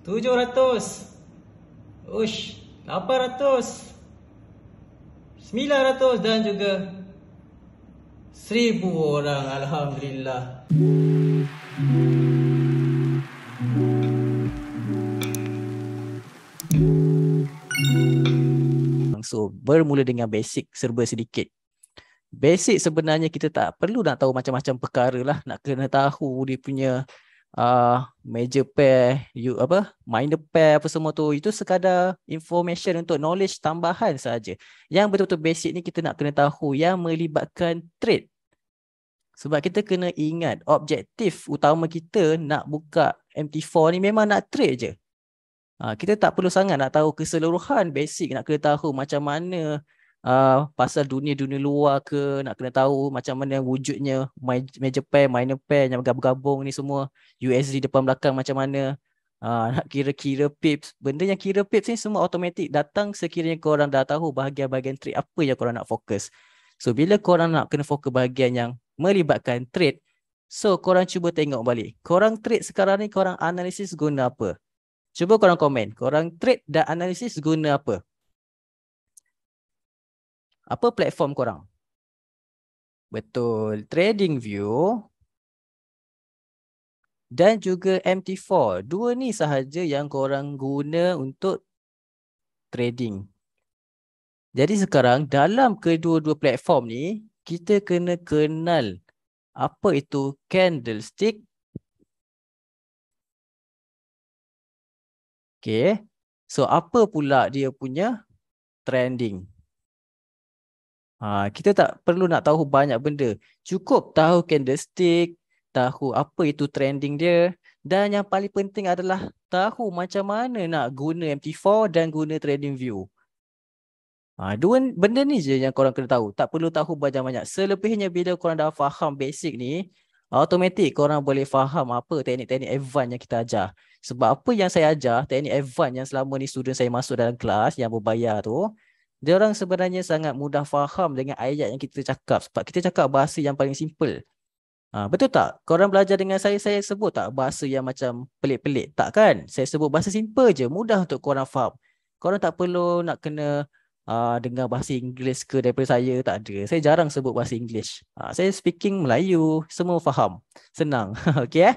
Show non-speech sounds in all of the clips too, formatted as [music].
Tujuh ratus Ush Lapan ratus Sembilan ratus dan juga Seribu orang Alhamdulillah So bermula dengan basic serba sedikit Basic sebenarnya kita tak perlu nak tahu macam-macam perkara lah Nak kena tahu dia punya uh, major pair you apa minor pair apa semua tu itu sekadar information untuk knowledge tambahan saja yang betul-betul basic ni kita nak kena tahu yang melibatkan trade sebab kita kena ingat objektif utama kita nak buka MT4 ni memang nak trade je. Ha, kita tak perlu sangat nak tahu keseluruhan basic nak kena tahu macam mana uh, pasal dunia-dunia luar ke nak kena tahu macam mana wujudnya major pair minor pair yang gabung-gabung ni semua USD depan belakang macam mana uh, nak kira-kira pips benda yang kira pips ni semua automatik datang sekiranya korang dah tahu bahagian-bahagian trade apa yang korang nak fokus so bila korang nak kena fokus bahagian yang melibatkan trade so korang cuba tengok balik korang trade sekarang ni korang analisis guna apa Cuba korang komen. Korang trade dan analisis guna apa? apa platform korang? Betul, Trading View dan juga MT4. Dua ni sahaja yang korang guna untuk trading. Jadi sekarang dalam kedua-dua platform ni, kita kena kenal apa itu candlestick. Okay. So apa pula dia punya trending. Ha, kita tak perlu nak tahu banyak benda. Cukup tahu candlestick, tahu apa itu trending dia dan yang paling penting adalah tahu macam mana nak guna MT4 dan guna trading view. Ha, dua benda ni je yang korang kena tahu. Tak perlu tahu banyak-banyak. Selebihnya bila korang dah faham basic ni, automatik korang boleh faham apa teknik-teknik advance yang kita ajar. Sebab apa yang saya ajar, teknik advance yang selama ni student saya masuk dalam kelas yang berbayar tu, dia orang sebenarnya sangat mudah faham dengan ayat yang kita cakap sebab kita cakap bahasa yang paling simple. Ha, betul tak? Kau orang belajar dengan saya, saya sebut tak bahasa yang macam pelik-pelik? Tak kan? Saya sebut bahasa simple je, mudah untuk kau orang faham. Kau orang tak perlu nak kena uh, dengar bahasa Inggeris ke daripada saya, tak ada. Saya jarang sebut bahasa Inggeris. Ha, saya speaking Melayu, semua faham. Senang, [laughs] okay eh?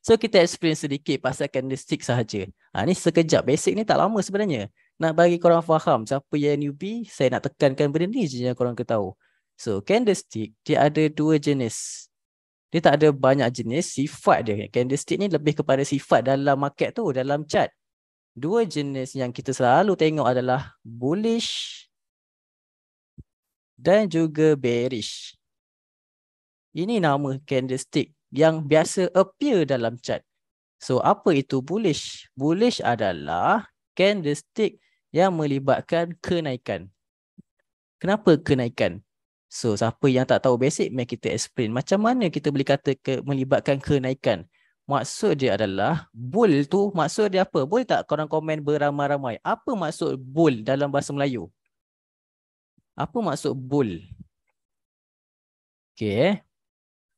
So kita explain sedikit pasal candlestick sahaja. Ha, ni sekejap, basic ni tak lama sebenarnya nak bagi korang faham siapa yang newbie saya nak tekankan benda ni je yang korang ketahu. So, candlestick, dia ada dua jenis. Dia tak ada banyak jenis, sifat dia. Candlestick ni lebih kepada sifat dalam market tu, dalam chart. Dua jenis yang kita selalu tengok adalah bullish dan juga bearish. Ini nama candlestick yang biasa appear dalam chart. So, apa itu bullish? Bullish adalah candlestick yang melibatkan kenaikan. Kenapa kenaikan? So siapa yang tak tahu basic mari kita explain macam mana kita boleh kata ke, melibatkan kenaikan. Maksud dia adalah bull tu maksud dia apa? Boleh tak korang komen beramai-ramai? Apa maksud bull dalam bahasa Melayu? Apa maksud bull? Okay. Eh.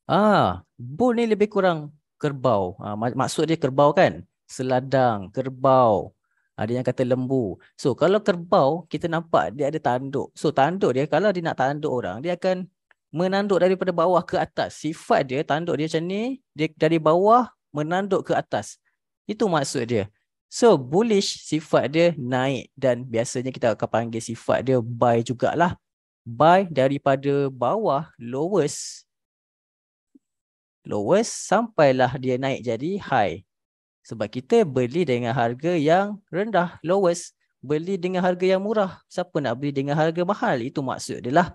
Ah, bull ni lebih kurang kerbau. Ah, mak- maksud dia kerbau kan? Seladang, kerbau ada yang kata lembu. So kalau kerbau kita nampak dia ada tanduk. So tanduk dia kalau dia nak tanduk orang dia akan menanduk daripada bawah ke atas. Sifat dia tanduk dia macam ni, dia dari bawah menanduk ke atas. Itu maksud dia. So bullish sifat dia naik dan biasanya kita akan panggil sifat dia buy jugalah. Buy daripada bawah lowest lowest sampailah dia naik jadi high. Sebab kita beli dengan harga yang rendah, lowest. Beli dengan harga yang murah. Siapa nak beli dengan harga mahal? Itu maksud dia lah.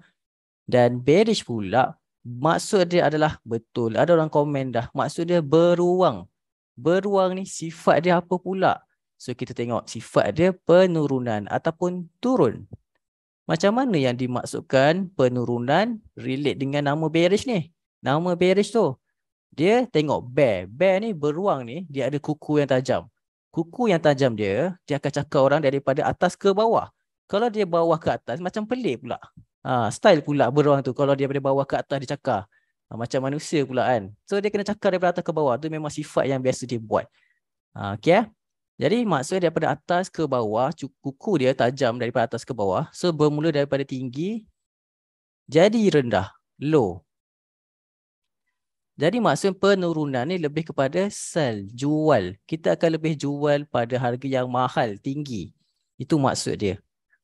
Dan bearish pula, maksud dia adalah betul. Ada orang komen dah. Maksud dia beruang. Beruang ni sifat dia apa pula? So kita tengok sifat dia penurunan ataupun turun. Macam mana yang dimaksudkan penurunan relate dengan nama bearish ni? Nama bearish tu dia tengok bear. Bear ni beruang ni dia ada kuku yang tajam. Kuku yang tajam dia, dia akan cakap orang daripada atas ke bawah. Kalau dia bawah ke atas macam pelik pula. Ha, style pula beruang tu. Kalau dia daripada bawah ke atas dia cakap. Ha, macam manusia pula kan. So dia kena cakap daripada atas ke bawah. Tu memang sifat yang biasa dia buat. Ha, okay, eh? Jadi maksudnya daripada atas ke bawah, kuku dia tajam daripada atas ke bawah. So bermula daripada tinggi, jadi rendah, low. Jadi maksud penurunan ni lebih kepada sell, jual. Kita akan lebih jual pada harga yang mahal, tinggi. Itu maksud dia.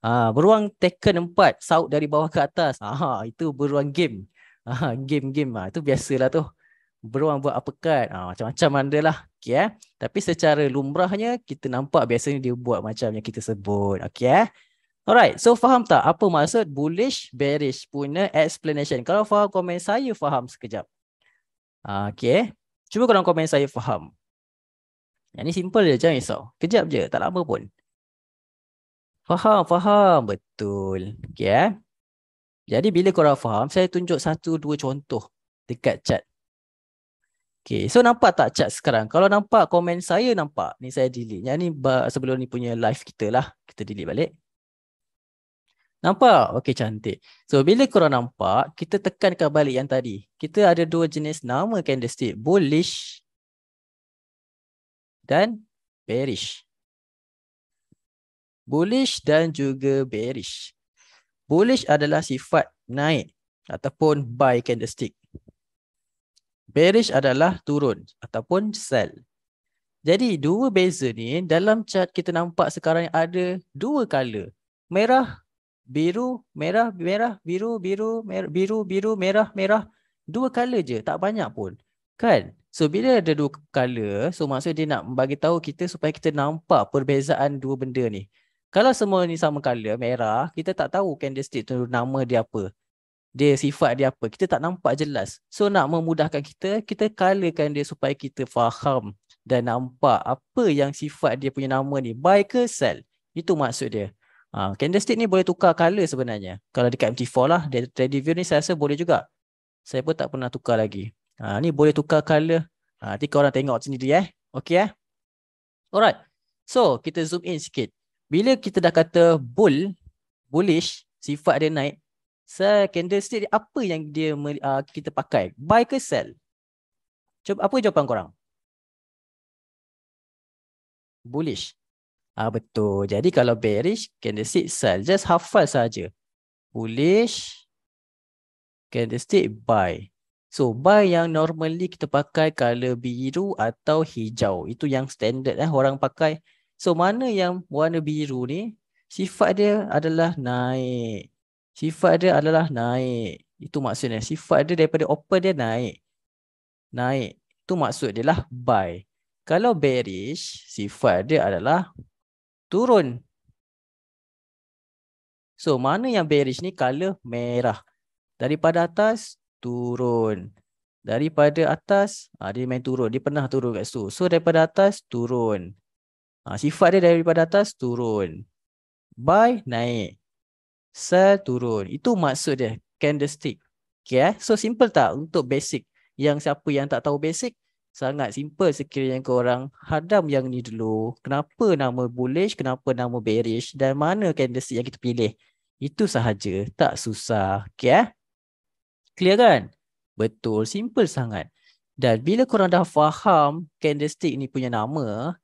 Ha, beruang taken 4, saut dari bawah ke atas. Aha, ha, itu beruang game. Aha, ha, game, game. Ha, itu biasalah tu. Beruang buat uppercut. Ha, macam-macam anda lah. Okay, eh? Tapi secara lumrahnya, kita nampak biasanya dia buat macam yang kita sebut. Okay, eh? Alright, so faham tak apa maksud bullish, bearish punya explanation? Kalau faham komen saya, faham sekejap. Ah, okay. Eh. Cuba korang komen saya faham. Yang ni simple je. Jangan risau. Kejap je. Tak lama pun. Faham. Faham. Betul. Okay. Eh? Jadi bila korang faham, saya tunjuk satu dua contoh dekat chat. Okay. So nampak tak chat sekarang? Kalau nampak komen saya nampak. Ni saya delete. Yang ni sebelum ni punya live kita lah. Kita delete balik. Nampak? Okey, cantik. So, bila korang nampak, kita tekankan balik yang tadi. Kita ada dua jenis nama candlestick. Bullish dan bearish. Bullish dan juga bearish. Bullish adalah sifat naik ataupun buy candlestick. Bearish adalah turun ataupun sell. Jadi, dua beza ni dalam chart kita nampak sekarang ada dua color. Merah biru, merah, merah, biru, biru, merah, biru, biru, merah, merah. Dua color je, tak banyak pun. Kan? So bila ada dua color, so maksud dia nak bagi tahu kita supaya kita nampak perbezaan dua benda ni. Kalau semua ni sama color, merah, kita tak tahu candlestick tu nama dia apa. Dia sifat dia apa. Kita tak nampak jelas. So nak memudahkan kita, kita colorkan dia supaya kita faham dan nampak apa yang sifat dia punya nama ni. By ke sel. Itu maksud dia. Ha, candlestick ni boleh tukar color sebenarnya. Kalau dekat MT4 lah, trading view ni saya rasa boleh juga. Saya pun tak pernah tukar lagi. Ha, ni boleh tukar color. Ha, nanti korang tengok sendiri eh. Okay eh. Alright. So, kita zoom in sikit. Bila kita dah kata bull, bullish, sifat dia naik, so candlestick dia, apa yang dia uh, kita pakai? Buy ke sell? Cuba, apa jawapan korang? Bullish. Ah betul. Jadi kalau bearish candlestick sell just half hafal saja. Bullish candlestick buy. So buy yang normally kita pakai color biru atau hijau. Itu yang standard eh orang pakai. So mana yang warna biru ni sifat dia adalah naik. Sifat dia adalah naik. Itu maksudnya sifat dia daripada open dia naik. Naik. Itu maksud dia lah buy. Kalau bearish, sifat dia adalah turun. So mana yang bearish ni color merah. Daripada atas turun. Daripada atas ha, dia main turun. Dia pernah turun kat situ. So daripada atas turun. Ha, sifat dia daripada atas turun. Buy naik. Sell turun. Itu maksud dia candlestick. Okay, eh? So simple tak untuk basic. Yang siapa yang tak tahu basic sangat simple sekiranya kau orang hadam yang ni dulu kenapa nama bullish kenapa nama bearish dan mana candlestick yang kita pilih itu sahaja tak susah okey eh clear kan betul simple sangat dan bila korang dah faham candlestick ni punya nama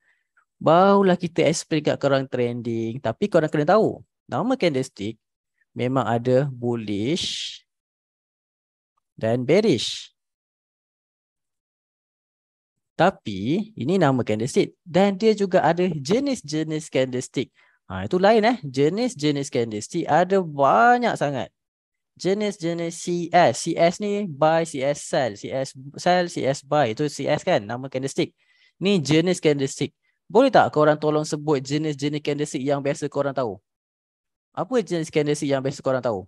barulah kita explain kat korang trending tapi korang kena tahu nama candlestick memang ada bullish dan bearish tapi ini nama candlestick dan dia juga ada jenis-jenis candlestick. Ha, itu lain eh. Jenis-jenis candlestick ada banyak sangat. Jenis-jenis CS. CS ni buy, CS sell. CS sell, CS buy. Itu CS kan nama candlestick. Ni jenis candlestick. Boleh tak korang tolong sebut jenis-jenis candlestick yang biasa korang tahu? Apa jenis candlestick yang biasa korang tahu?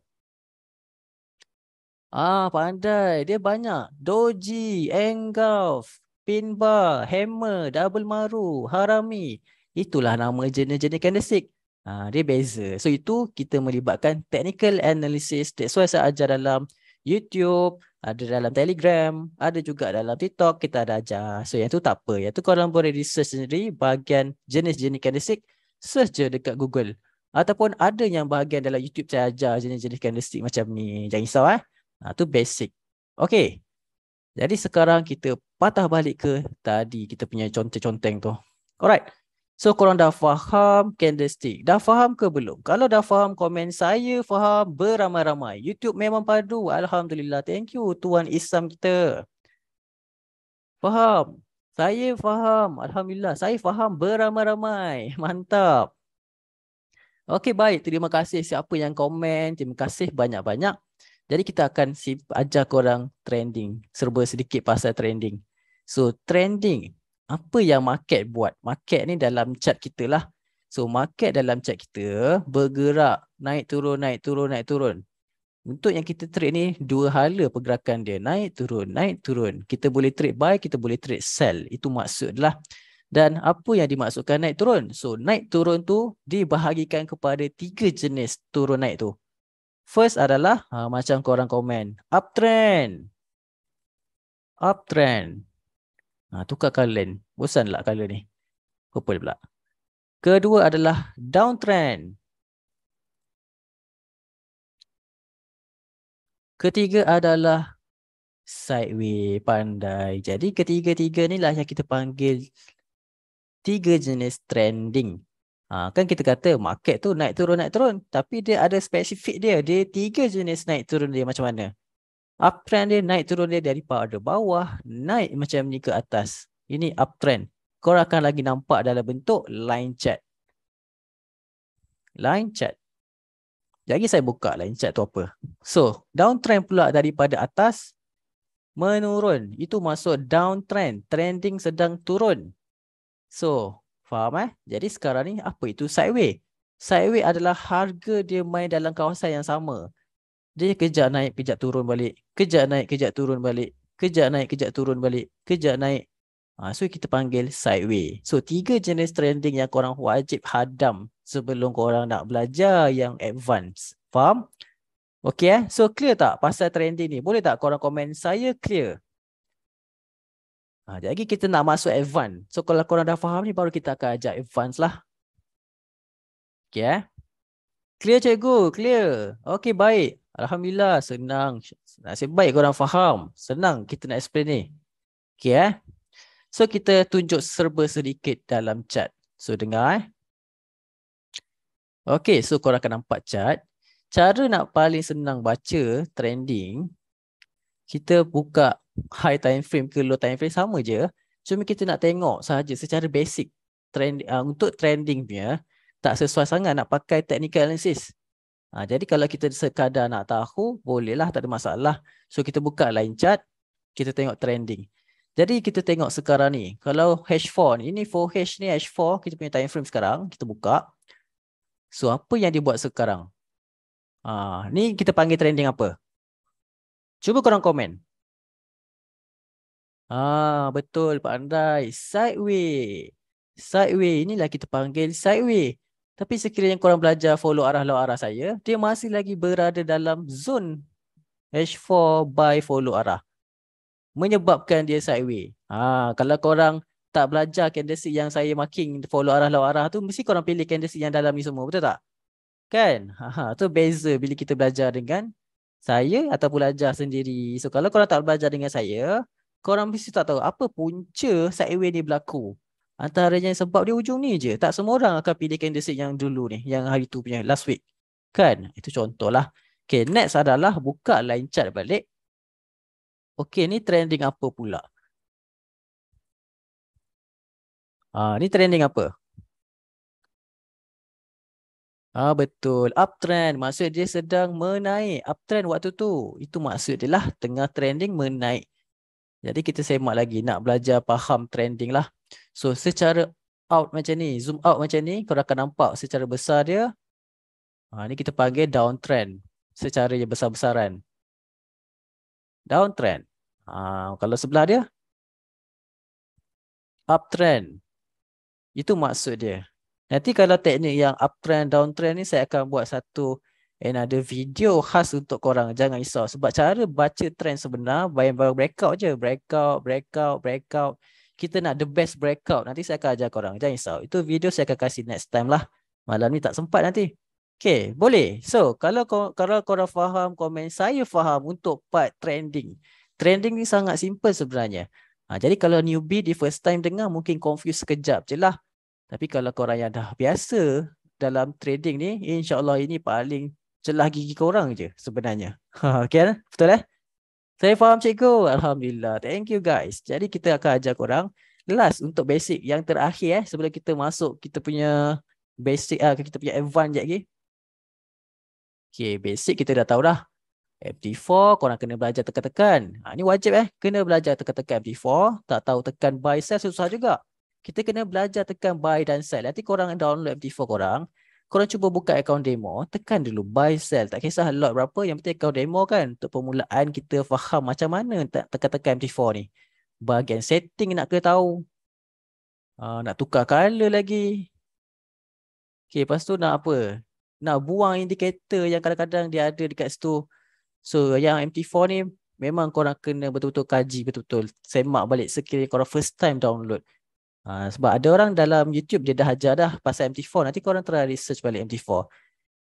Ah, pandai. Dia banyak. Doji, engulf, pinball, hammer, double maru, harami. Itulah nama jenis-jenis candlestick. Ha, dia beza. So itu kita melibatkan technical analysis. That's why saya ajar dalam YouTube, ada dalam Telegram, ada juga dalam TikTok kita ada ajar. So yang tu tak apa. Yang tu korang boleh research sendiri bahagian jenis-jenis candlestick. Search je dekat Google. Ataupun ada yang bahagian dalam YouTube saya ajar jenis-jenis candlestick macam ni. Jangan risau eh. Ha, tu basic. Okay. Jadi sekarang kita patah balik ke tadi kita punya conteng-conteng tu. Alright. So korang dah faham candlestick. Dah faham ke belum? Kalau dah faham komen saya faham beramai-ramai. YouTube memang padu. Alhamdulillah. Thank you Tuan Islam kita. Faham. Saya faham. Alhamdulillah. Saya faham beramai-ramai. [laughs] Mantap. Okay baik. Terima kasih siapa yang komen. Terima kasih banyak-banyak. Jadi kita akan ajar korang trending. Serba sedikit pasal trending. So trending apa yang market buat? Market ni dalam chart kita lah. So market dalam chart kita bergerak naik turun naik turun naik turun. Untuk yang kita trade ni dua hala pergerakan dia naik turun naik turun. Kita boleh trade buy, kita boleh trade sell. Itu maksudlah. Dan apa yang dimaksudkan naik turun? So naik turun tu dibahagikan kepada tiga jenis turun naik tu. First adalah ha, macam korang komen uptrend. Uptrend ha, Tukar colour lain Bosan lah colour ni Purple pula Kedua adalah downtrend Ketiga adalah sideway pandai Jadi ketiga-tiga ni lah yang kita panggil Tiga jenis trending ha, Kan kita kata market tu naik turun-naik turun Tapi dia ada spesifik dia Dia tiga jenis naik turun dia macam mana uptrend dia naik turun dia daripada bawah naik macam ni ke atas ini uptrend kau akan lagi nampak dalam bentuk line chart line chart jadi saya buka line chart tu apa so downtrend pula daripada atas menurun itu masuk downtrend trending sedang turun so faham eh jadi sekarang ni apa itu sideways sideways adalah harga dia main dalam kawasan yang sama dia kejap naik kejap turun balik kejap naik kejap turun balik kejap naik kejap turun balik kejap naik ha, so kita panggil sideway so tiga jenis trending yang korang wajib hadam sebelum korang nak belajar yang advance faham Okay eh so clear tak pasal trending ni boleh tak korang komen saya clear ha, jadi kita nak masuk advance so kalau korang dah faham ni baru kita akan ajak advance lah Okay eh Clear cikgu, clear. Okay, baik. Alhamdulillah senang. Nasib baik korang faham. Senang kita nak explain ni. Okay eh. So kita tunjuk serba sedikit dalam chat. So dengar eh. Okay so korang akan nampak chat. Cara nak paling senang baca trending. Kita buka high time frame ke low time frame sama je. Cuma kita nak tengok saja secara basic. Trend, uh, untuk trending punya tak sesuai sangat nak pakai technical analysis. Ha, jadi kalau kita sekadar nak tahu, bolehlah, tak ada masalah. So kita buka line chart, kita tengok trending. Jadi kita tengok sekarang ni, kalau H4 ni, ini 4H ni H4, kita punya time frame sekarang, kita buka. So apa yang dibuat sekarang? Ha, ni kita panggil trending apa? Cuba korang komen. Ah Betul, pak pandai. Sideway. Sideway, inilah kita panggil sideway. Tapi sekiranya korang belajar follow arah lawan arah saya, dia masih lagi berada dalam zon H4 by follow arah. Menyebabkan dia sideways. Ha, kalau korang tak belajar candlestick yang saya marking follow arah lawan arah tu, mesti korang pilih candlestick yang dalam ni semua. Betul tak? Kan? Ha, tu beza bila kita belajar dengan saya ataupun belajar sendiri. So kalau korang tak belajar dengan saya, korang mesti tak tahu apa punca sideways ni berlaku. Antara yang sebab dia ujung ni je. Tak semua orang akan pilih kandidat yang dulu ni. Yang hari tu punya. Last week. Kan? Itu contohlah. Okay. Next adalah buka line chart balik. Okay. Ni trending apa pula? Ah, ni trending apa? Ah Betul. Uptrend. Maksud dia sedang menaik. Uptrend waktu tu. Itu maksud dia lah. Tengah trending menaik. Jadi kita semak lagi. Nak belajar faham trending lah. So secara out macam ni, zoom out macam ni, korang akan nampak secara besar dia. Ha, ni kita panggil downtrend secara yang besar-besaran. Downtrend. Ha, kalau sebelah dia, uptrend. Itu maksud dia. Nanti kalau teknik yang uptrend, downtrend ni saya akan buat satu and ada video khas untuk korang. Jangan risau. Sebab cara baca trend sebenar, bayang-bayang breakout je. Breakout, breakout, breakout. breakout kita nak the best breakout nanti saya akan ajar korang jangan risau itu video saya akan kasih next time lah malam ni tak sempat nanti Okay boleh so kalau kalau korang faham komen saya faham untuk part trending trending ni sangat simple sebenarnya ha, jadi kalau newbie di first time dengar mungkin confuse sekejap je lah tapi kalau korang yang dah biasa dalam trading ni insyaallah ini paling celah gigi korang je sebenarnya [laughs] okey kan? betul eh? Saya faham cikgu. Alhamdulillah. Thank you guys. Jadi kita akan ajar korang last untuk basic yang terakhir eh sebelum kita masuk kita punya basic ah kita punya advance je lagi. Okay, basic kita dah tahu dah. FD4 korang kena belajar tekan-tekan. Ha, ni wajib eh. Kena belajar tekan-tekan FD4. Tak tahu tekan buy sell susah juga. Kita kena belajar tekan buy dan sell. Nanti korang download FD4 korang korang cuba buka akaun demo, tekan dulu buy sell. Tak kisah lot berapa, yang penting akaun demo kan untuk permulaan kita faham macam mana tak tekan-tekan MT4 ni. Bahagian setting nak kena tahu. Uh, nak tukar color lagi. Okay, lepas tu nak apa? Nak buang indikator yang kadang-kadang dia ada dekat situ. So yang MT4 ni memang korang kena betul-betul kaji betul-betul. Semak balik sekiranya korang first time download. Uh, sebab ada orang dalam YouTube dia dah ajar dah pasal MT4. Nanti korang try research balik MT4.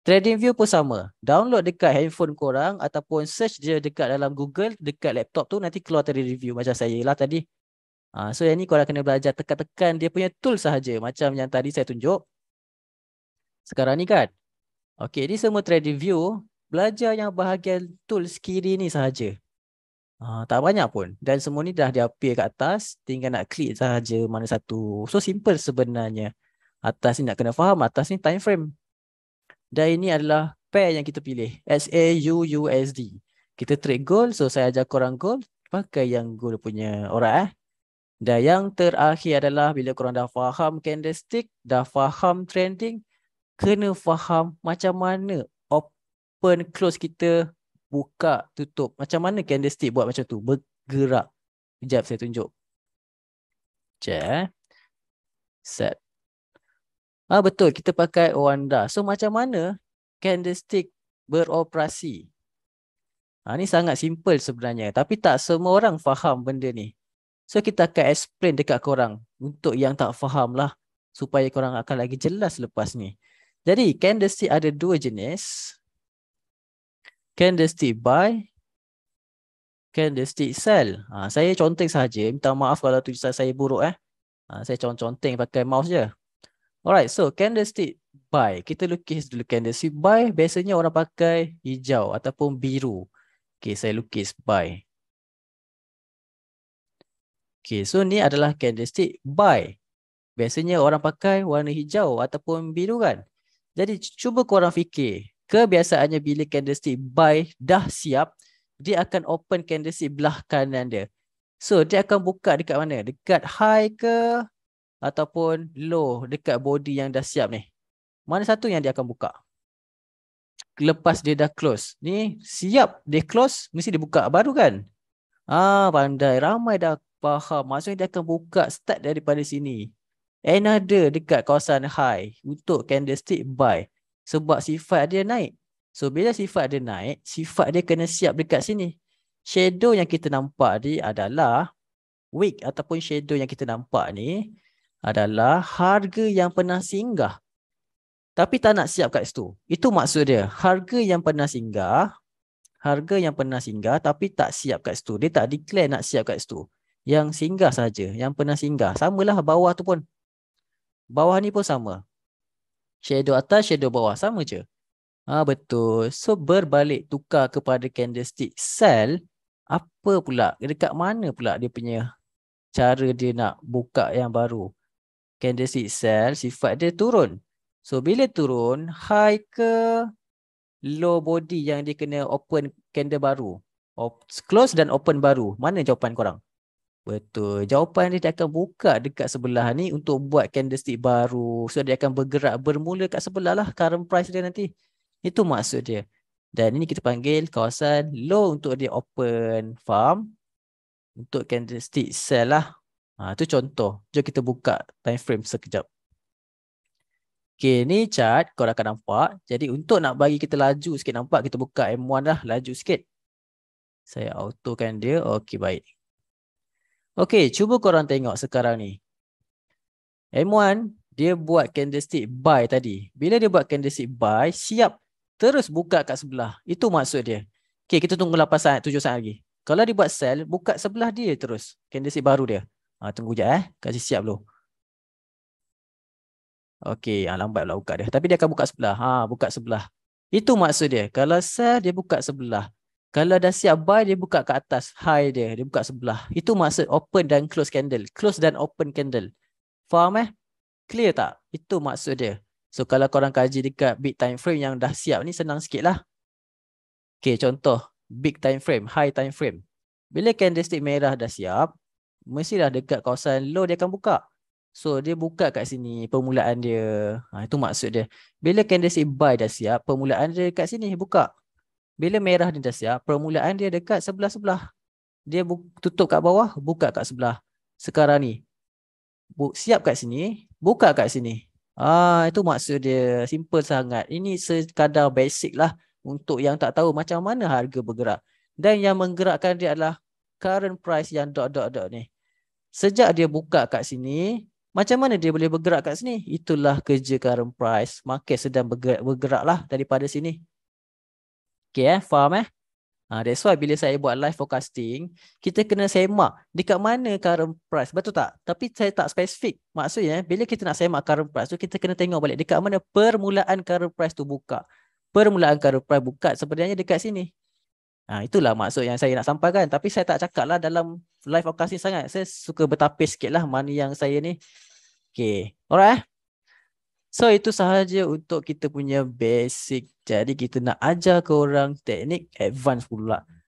Trading View pun sama. Download dekat handphone korang ataupun search je dekat dalam Google, dekat laptop tu nanti keluar dari review macam saya lah tadi. Uh, so yang ni korang kena belajar tekan-tekan dia punya tool sahaja macam yang tadi saya tunjuk. Sekarang ni kan. Okay, ni semua trading view Belajar yang bahagian tools kiri ni sahaja. Uh, tak banyak pun dan semua ni dah diapir kat atas tinggal nak klik saja mana satu so simple sebenarnya atas ni nak kena faham atas ni time frame dan ini adalah pair yang kita pilih SAUUSD kita trade gold so saya ajar korang gold pakai yang gold punya orang eh dan yang terakhir adalah bila korang dah faham candlestick dah faham trending kena faham macam mana open close kita buka tutup macam mana candlestick buat macam tu bergerak kejap saya tunjuk check set ah betul kita pakai Oanda so macam mana candlestick beroperasi ah ni sangat simple sebenarnya tapi tak semua orang faham benda ni so kita akan explain dekat korang untuk yang tak faham lah supaya korang akan lagi jelas lepas ni jadi candlestick ada dua jenis candlestick buy candlestick sell ha, saya conteng saja eh, minta maaf kalau tulisan saya buruk eh ha, saya conteng pakai mouse je alright so candlestick buy kita lukis dulu candlestick buy biasanya orang pakai hijau ataupun biru okey saya lukis buy Okay, so ni adalah candlestick buy biasanya orang pakai warna hijau ataupun biru kan jadi cuba korang fikir kebiasaannya bila candlestick buy dah siap, dia akan open candlestick belah kanan dia. So dia akan buka dekat mana? Dekat high ke ataupun low dekat body yang dah siap ni. Mana satu yang dia akan buka? Lepas dia dah close. Ni siap dia close mesti dia buka baru kan? Ah pandai ramai dah faham. Maksudnya dia akan buka start daripada sini. Another dekat kawasan high untuk candlestick buy sebab sifat dia naik. So bila sifat dia naik, sifat dia kena siap dekat sini. Shadow yang kita nampak ni adalah weak ataupun shadow yang kita nampak ni adalah harga yang pernah singgah. Tapi tak nak siap kat situ. Itu maksud dia. Harga yang pernah singgah, harga yang pernah singgah tapi tak siap kat situ. Dia tak declare nak siap kat situ. Yang singgah saja, yang pernah singgah. Samalah bawah tu pun. Bawah ni pun sama. Shadow atas, shadow bawah sama je. Ha, betul. So berbalik tukar kepada candlestick sell apa pula? Dekat mana pula dia punya cara dia nak buka yang baru? Candlestick sell sifat dia turun. So bila turun, high ke low body yang dia kena open candle baru? Close dan open baru. Mana jawapan korang? Betul. Jawapan dia, dia akan buka dekat sebelah ni untuk buat candlestick baru. So dia akan bergerak bermula dekat sebelah lah current price dia nanti. Itu maksud dia. Dan ini kita panggil kawasan low untuk dia open farm untuk candlestick sell lah. Ha, tu contoh. Jom kita buka time frame sekejap. Okay, ni chart kau akan nampak. Jadi untuk nak bagi kita laju sikit nampak, kita buka M1 lah laju sikit. Saya autokan dia. Okay, baik. Okay, cuba korang tengok sekarang ni. M1, dia buat candlestick buy tadi. Bila dia buat candlestick buy, siap terus buka kat sebelah. Itu maksud dia. Okay, kita tunggu 8 saat, 7 saat lagi. Kalau dia buat sell, buka sebelah dia terus. Candlestick baru dia. Ha, tunggu sekejap eh. Kasih siap dulu. Okay, ha, lambat pula buka dia. Tapi dia akan buka sebelah. Ha, buka sebelah. Itu maksud dia. Kalau sell, dia buka sebelah. Kalau dah siap buy dia buka ke atas high dia, dia buka sebelah. Itu maksud open dan close candle. Close dan open candle. Faham eh? Clear tak? Itu maksud dia. So kalau korang kaji dekat big time frame yang dah siap ni senang sikit lah. Okay contoh big time frame, high time frame. Bila candlestick merah dah siap, mestilah dekat kawasan low dia akan buka. So dia buka kat sini permulaan dia. Ha, itu maksud dia. Bila candlestick buy dah siap, permulaan dia dekat sini buka. Bila merah ni dah siap, permulaan dia dekat sebelah-sebelah. Dia bu- tutup kat bawah, buka kat sebelah. Sekarang ni. Bu- siap kat sini, buka kat sini. Ah itu maksud dia simple sangat. Ini sekadar basic lah untuk yang tak tahu macam mana harga bergerak. Dan yang menggerakkan dia adalah current price yang dot dot dot ni. Sejak dia buka kat sini, macam mana dia boleh bergerak kat sini? Itulah kerja current price. Market sedang bergerak, bergerak lah daripada sini. Okay eh, faham eh? Ha, that's why bila saya buat live forecasting, kita kena semak dekat mana current price. Betul tak? Tapi saya tak spesifik. Maksudnya, eh, bila kita nak semak current price tu, kita kena tengok balik dekat mana permulaan current price tu buka. Permulaan current price buka sebenarnya dekat sini. Ha, itulah maksud yang saya nak sampaikan. Tapi saya tak cakap lah dalam live forecasting sangat. Saya suka bertapis sikit lah mana yang saya ni. Okay. Alright eh? So itu sahaja untuk kita punya basic. Jadi kita nak ajar ke orang teknik advance pula.